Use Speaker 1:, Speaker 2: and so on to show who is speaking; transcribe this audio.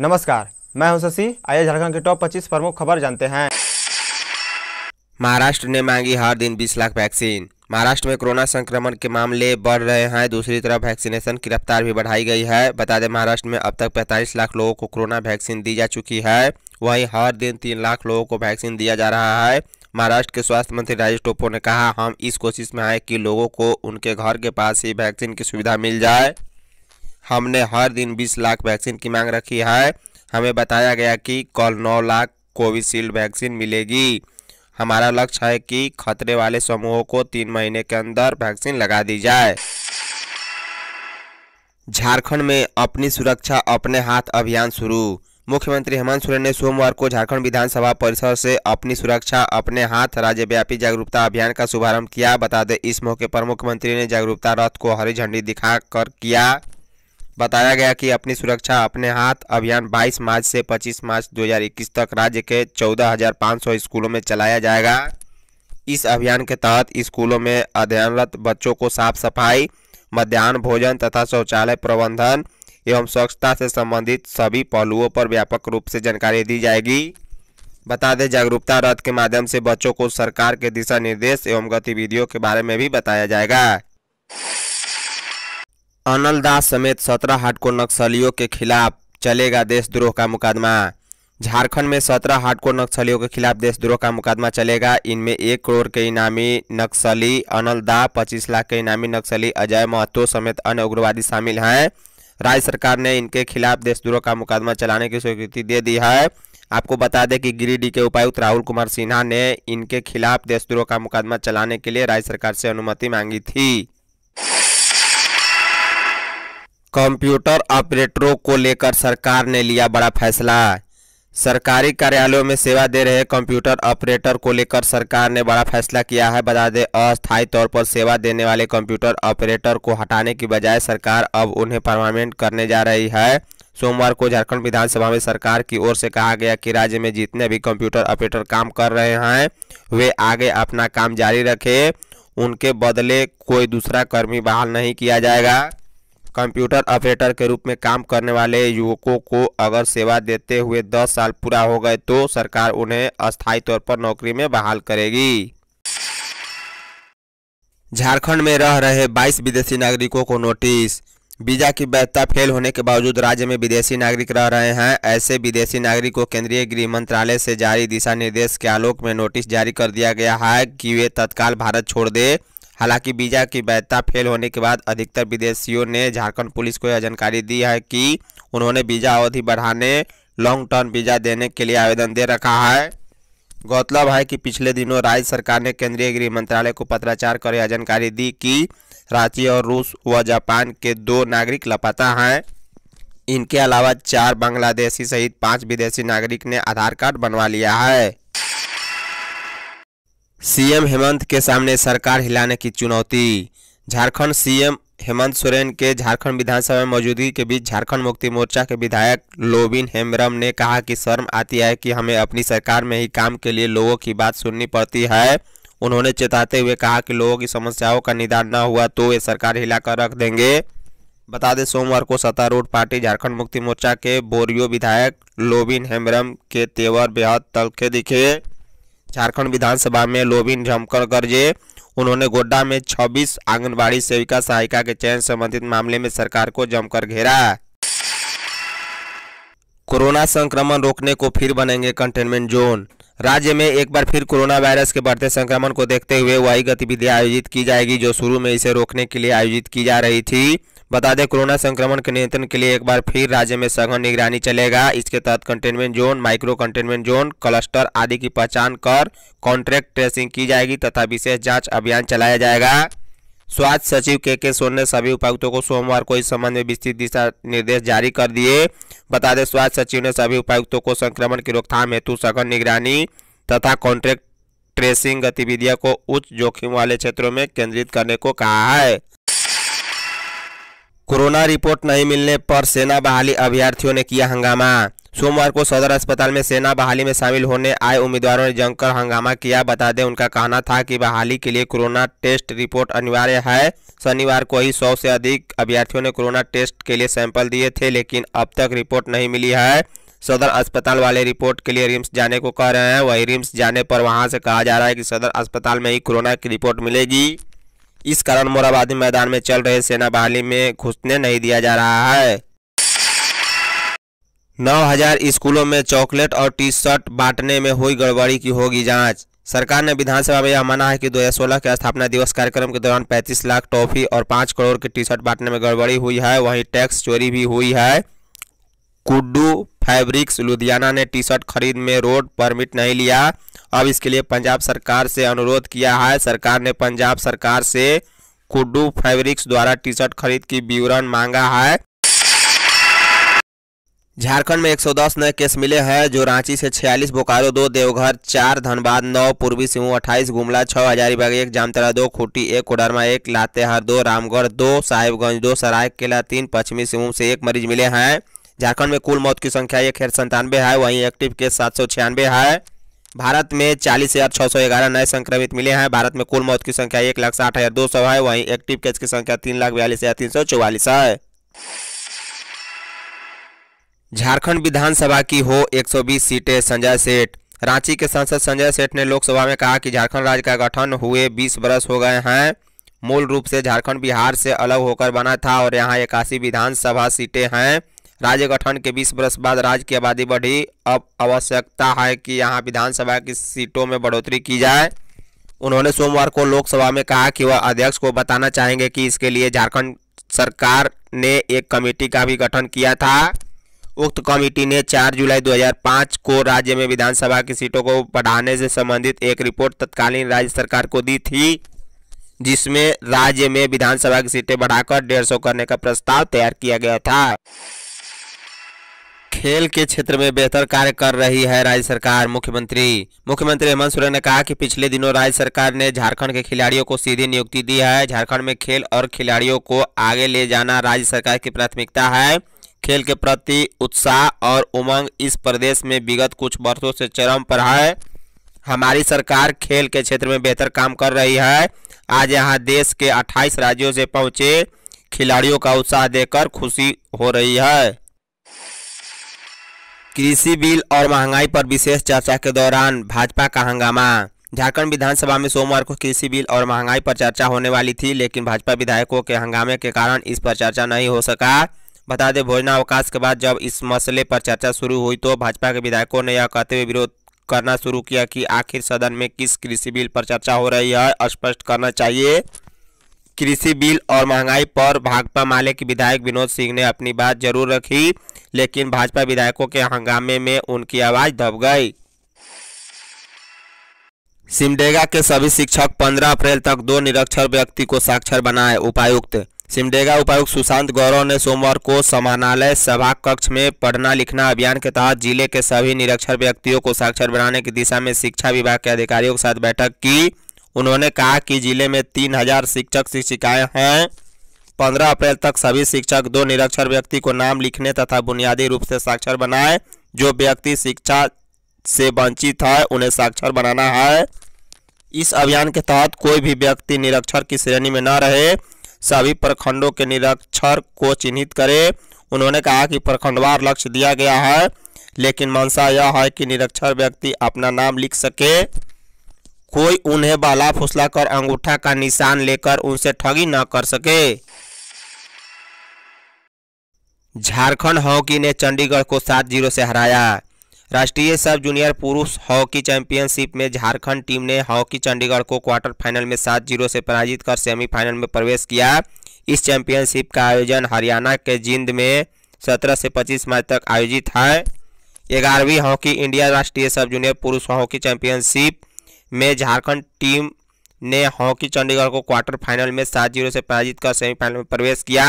Speaker 1: नमस्कार मैं हूं शशि आइए झारखंड के टॉप 25 प्रमुख खबर जानते हैं महाराष्ट्र ने मांगी हर दिन 20 लाख वैक्सीन महाराष्ट्र में कोरोना संक्रमण के मामले बढ़ रहे हैं दूसरी तरफ वैक्सीनेशन की रफ्तार भी बढ़ाई गई है बता दें महाराष्ट्र में अब तक 45 लाख लोगों को कोरोना वैक्सीन दी जा चुकी है वहीं हर दिन तीन लाख लोगों को वैक्सीन दिया जा रहा है महाराष्ट्र के स्वास्थ्य मंत्री राजेश टोपो ने कहा हम इस कोशिश में आए कि लोगों को उनके घर के पास ही वैक्सीन की सुविधा मिल जाए हमने हर दिन 20 लाख वैक्सीन की मांग रखी है हमें बताया गया कि कल 9 लाख कोविशील्ड वैक्सीन मिलेगी हमारा लक्ष्य है कि खतरे वाले समूहों को तीन महीने के अंदर वैक्सीन लगा दी जाए झारखंड में अपनी सुरक्षा अपने हाथ अभियान शुरू मुख्यमंत्री हेमंत सोरेन ने सोमवार को झारखंड विधानसभा परिसर से अपनी सुरक्षा अपने हाथ राज्यव्यापी जागरूकता अभियान का शुभारंभ किया बता दें इस मौके पर मुख्यमंत्री ने जागरूकता रथ को हरी झंडी दिखाकर किया बताया गया कि अपनी सुरक्षा अपने हाथ अभियान 22 मार्च से 25 मार्च 2021 तक राज्य के 14,500 स्कूलों में चलाया जाएगा इस अभियान के तहत स्कूलों में अध्ययनरत बच्चों को साफ सफाई मध्यान्ह भोजन तथा शौचालय प्रबंधन एवं स्वच्छता से संबंधित सभी पहलुओं पर व्यापक रूप से जानकारी दी जाएगी बता दें जागरूकता रथ के माध्यम से बच्चों को सरकार के दिशा निर्देश एवं गतिविधियों के बारे में भी बताया जाएगा अनल दास समेत सत्रह हार्डकोर नक्सलियों के खिलाफ चलेगा देशद्रोह का मुकदमा झारखंड में सत्रह हार्डकोर नक्सलियों के खिलाफ देशद्रोह का मुकदमा चलेगा इनमें एक करोड़ के इनामी नक्सली अनल दा पच्चीस लाख के इनामी नक्सली अजय महतो समेत अन्य उग्रवादी शामिल हैं राज्य सरकार ने इनके खिलाफ देशद्रोह का मुकदमा चलाने की स्वीकृति दे दी है आपको बता दें कि गिरिडीह के उपायुक्त राहुल कुमार सिन्हा ने इनके खिलाफ देशद्रोह का मुकदमा चलाने के लिए राज्य सरकार से अनुमति मांगी थी कंप्यूटर ऑपरेटरों को लेकर सरकार ने लिया बड़ा फैसला सरकारी कार्यालयों में सेवा दे रहे कंप्यूटर ऑपरेटर को लेकर सरकार ने बड़ा फैसला किया है बता दें अस्थायी तौर पर सेवा देने वाले कंप्यूटर ऑपरेटर को हटाने की बजाय सरकार अब उन्हें परमानेंट करने जा रही है सोमवार को झारखंड विधानसभा में सरकार की ओर से कहा गया कि राज्य में जितने भी कंप्यूटर ऑपरेटर काम कर रहे हैं वे आगे अपना काम जारी रखें उनके बदले कोई दूसरा कर्मी बहाल नहीं किया जाएगा कंप्यूटर ऑपरेटर के रूप में काम करने वाले युवकों को अगर सेवा देते हुए 10 साल पूरा हो गए तो सरकार उन्हें अस्थायी तौर पर नौकरी में बहाल करेगी झारखंड में रह रहे 22 विदेशी नागरिकों को नोटिस वीजा की वैधता फेल होने के बावजूद राज्य में विदेशी नागरिक रह रहे हैं ऐसे विदेशी नागरिक को केंद्रीय गृह मंत्रालय से जारी दिशा निर्देश के आलोक में नोटिस जारी कर दिया गया है कि वे तत्काल भारत छोड़ दे हालांकि वीज़ा की वैधता फेल होने के बाद अधिकतर विदेशियों ने झारखंड पुलिस को यह जानकारी दी है कि उन्होंने वीज़ा अवधि बढ़ाने लॉन्ग टर्म वीज़ा देने के लिए आवेदन दे रखा है गौरतलब है कि पिछले दिनों राज्य सरकार ने केंद्रीय गृह मंत्रालय को पत्राचार कर यह जानकारी दी कि रांची और रूस व जापान के दो नागरिक लापता हैं इनके अलावा चार बांग्लादेशी सहित पांच विदेशी नागरिक ने आधार कार्ड बनवा लिया है सीएम हेमंत के सामने सरकार हिलाने की चुनौती झारखंड सीएम हेमंत सोरेन के झारखंड विधानसभा में मौजूदगी के बीच झारखंड मुक्ति मोर्चा के विधायक लोबिन हेम्ब्रम ने कहा कि शर्म आती है कि हमें अपनी सरकार में ही काम के लिए लोगों की बात सुननी पड़ती है उन्होंने चेताते हुए कहा कि लोगों की समस्याओं का निदान न हुआ तो वे सरकार हिलाकर रख देंगे बता दें सोमवार को सत्तारूढ़ पार्टी झारखंड मुक्ति मोर्चा के बोरियो विधायक लोबिन हेम्ब्रम के तेवर बेहद तलखे दिखे झारखंड विधानसभा में लोबिन जमकर गर्जे उन्होंने गोड्डा में 26 आंगनबाड़ी सेविका सहायिका के चयन संबंधित मामले में सरकार को जमकर घेरा कोरोना संक्रमण रोकने को फिर बनेंगे कंटेनमेंट जोन राज्य में एक बार फिर कोरोना वायरस के बढ़ते संक्रमण को देखते हुए वही गतिविधियां आयोजित की जाएगी जो शुरू में इसे रोकने के लिए आयोजित की जा रही थी बता दें कोरोना संक्रमण के नियंत्रण के लिए एक बार फिर राज्य में सघन निगरानी चलेगा इसके तहत containment zone micro containment zone cluster आदि की पहचान कर कॉन्ट्रैक्ट ट्रेसिंग की जाएगी तथा विशेष जाँच अभियान चलाया जाएगा स्वास्थ्य सचिव के के सोन ने सभी उपायुक्तों को सोमवार को इस संबंध में विस्तृत दिशा निर्देश जारी कर दिए बता दें स्वास्थ्य सचिव ने सभी उपायुक्तों को संक्रमण की रोकथाम हेतु सघन निगरानी तथा कॉन्ट्रैक्ट ट्रेसिंग गतिविधियों को उच्च जोखिम वाले क्षेत्रों में केंद्रित करने को कहा है कोरोना रिपोर्ट नहीं मिलने पर सेना बहाली अभ्यर्थियों ने किया हंगामा सोमवार को सदर अस्पताल में सेना बहाली में शामिल होने आए उम्मीदवारों ने जमकर हंगामा किया बता दें उनका कहना था कि बहाली के लिए कोरोना टेस्ट रिपोर्ट अनिवार्य है शनिवार को ही सौ से अधिक अभ्यर्थियों ने कोरोना टेस्ट के लिए सैंपल दिए थे लेकिन अब तक रिपोर्ट नहीं मिली है सदर अस्पताल वाले रिपोर्ट के लिए रिम्स जाने को कह रहे हैं वही रिम्स जाने पर वहाँ से कहा जा रहा है कि सदर अस्पताल में ही कोरोना की रिपोर्ट मिलेगी इस कारण मोराबादी मैदान में चल रहे सेना बहाली में घुसने नहीं दिया जा रहा है 9000 स्कूलों में चॉकलेट और टी शर्ट बांटने में हुई गड़बड़ी की होगी जांच सरकार ने विधानसभा में यह माना है कि 2016 के स्थापना दिवस कार्यक्रम के दौरान 35 लाख टॉफी और 5 करोड़ की टी शर्ट बांटने में गड़बड़ी हुई है वहीं टैक्स चोरी भी हुई है कुड्डू फैब्रिक्स लुधियाना ने टी शर्ट खरीद में रोड परमिट नहीं लिया अब इसके लिए पंजाब सरकार से अनुरोध किया है सरकार ने पंजाब सरकार से कुडू फैब्रिक्स द्वारा टी शर्ट खरीद की विवरण मांगा है झारखंड में 110 नए केस मिले हैं जो रांची से 46, बोकारो दो देवघर चार धनबाद नौ पूर्वी सिंह अट्ठाईस गुमला छः हजारीबाग एक जामतरा दो खूटी एक कोडरमा एक लातेहार दो रामगढ़ दो साहिबगंज दो सरायकेला तीन पश्चिमी सिंहभूम से एक मरीज मिले हैं झारखंड में कुल मौत की संख्या एक है संतानवे है वहीं एक्टिव केस सात सौ छियानवे है भारत में चालीस हजार छह सौ ग्यारह नए संक्रमित मिले हैं भारत में कुल मौत की संख्या एक लाख साठ हजार दो सौ है वहीं एक्टिव केस की संख्या तीन लाख बयालीस हजार तीन सौ चौवालीस है झारखंड विधानसभा की हो 120 सीटें संजय सेठ रांची के सांसद संजय सेठ ने लोकसभा में कहा कि झारखंड राज्य का गठन हुए 20 बरस हो गए हैं मूल रूप से झारखंड बिहार से अलग होकर बना था और यहाँ इक्यासी विधानसभा सीटें हैं राज्य गठन के 20 वर्ष बाद राज्य की आबादी बढ़ी अब आवश्यकता है कि यहाँ विधानसभा की सीटों में बढ़ोतरी की जाए उन्होंने सोमवार को लोकसभा में कहा कि वह अध्यक्ष को बताना चाहेंगे कि इसके लिए झारखंड सरकार ने एक कमेटी का भी गठन किया था उक्त कमेटी ने 4 जुलाई 2005 को राज्य में विधानसभा की सीटों को बढ़ाने से संबंधित एक रिपोर्ट तत्कालीन राज्य सरकार को दी थी जिसमें राज्य में विधानसभा की सीटें बढ़ाकर डेढ़ सौ करने का प्रस्ताव तैयार किया गया था खेल के क्षेत्र में बेहतर कार्य कर रही है राज्य सरकार मुख्यमंत्री मुख्यमंत्री हेमंत सोरेन ने कहा कि पिछले दिनों राज्य सरकार ने झारखंड के खिलाड़ियों को सीधी नियुक्ति दी है झारखंड में खेल और खिलाड़ियों को आगे ले जाना राज्य सरकार की प्राथमिकता है खेल के प्रति उत्साह और उमंग इस प्रदेश में विगत कुछ वर्षों से चरम पर है हमारी सरकार खेल के क्षेत्र में बेहतर काम कर रही है आज यहाँ देश के अट्ठाईस राज्यों से पहुँचे खिलाड़ियों का उत्साह देकर खुशी हो रही है कृषि बिल और महंगाई पर विशेष चर्चा के दौरान भाजपा का हंगामा झारखंड विधानसभा में सोमवार को कृषि बिल और महंगाई पर चर्चा होने वाली थी लेकिन भाजपा विधायकों के हंगामे के कारण इस पर चर्चा नहीं हो सका बता दें भोजनावकाश के बाद जब इस मसले पर चर्चा शुरू हुई तो भाजपा के विधायकों ने यह कहते हुए विरोध करना शुरू किया कि आखिर सदन में किस कृषि बिल पर चर्चा हो रही है स्पष्ट करना चाहिए कृषि बिल और महंगाई पर भाकपा माले के विधायक विनोद सिंह ने अपनी बात जरूर रखी लेकिन भाजपा विधायकों के हंगामे में उनकी आवाज़ दब गई सिमडेगा के सभी शिक्षक 15 अप्रैल तक दो निरक्षर व्यक्ति को साक्षर बनाए उपायुक्त सिमडेगा उपायुक्त सुशांत गौरव ने सोमवार को समानालय सभा कक्ष में पढ़ना लिखना अभियान के तहत जिले के सभी निरक्षर व्यक्तियों को साक्षर बनाने की दिशा में शिक्षा विभाग के अधिकारियों के साथ बैठक की उन्होंने कहा कि जिले में तीन हजार शिक्षक शिक्षिकाएँ हैं पंद्रह अप्रैल तक सभी शिक्षक दो निरक्षर व्यक्ति को नाम लिखने तथा बुनियादी रूप से साक्षर बनाए जो व्यक्ति शिक्षा से वंचित है उन्हें साक्षर बनाना है इस अभियान के तहत कोई भी व्यक्ति निरक्षर की श्रेणी में न रहे सभी प्रखंडों के निरक्षर को चिन्हित करें उन्होंने कहा कि प्रखंडवार लक्ष्य दिया गया है लेकिन मंशा यह है कि निरक्षर व्यक्ति अपना नाम लिख सके कोई उन्हें बाला फुसला कर अंगूठा का निशान लेकर उनसे ठगी न कर सके झारखंड हॉकी ने चंडीगढ़ को सात जीरो से हराया राष्ट्रीय सब जूनियर पुरुष हॉकी चैंपियनशिप में झारखंड टीम ने हॉकी चंडीगढ़ को क्वार्टर फाइनल में सात जीरो से पराजित कर सेमीफाइनल में प्रवेश किया इस चैंपियनशिप का आयोजन हरियाणा के जिंद में सत्रह से पच्चीस मार्च तक आयोजित है ग्यारहवीं हॉकी इंडिया राष्ट्रीय सब जूनियर पुरुष हॉकी चैंपियनशिप में झारखंड टीम ने हॉकी चंडीगढ़ को क्वार्टर फाइनल में सात जीरो से पराजित कर सेमीफाइनल में प्रवेश किया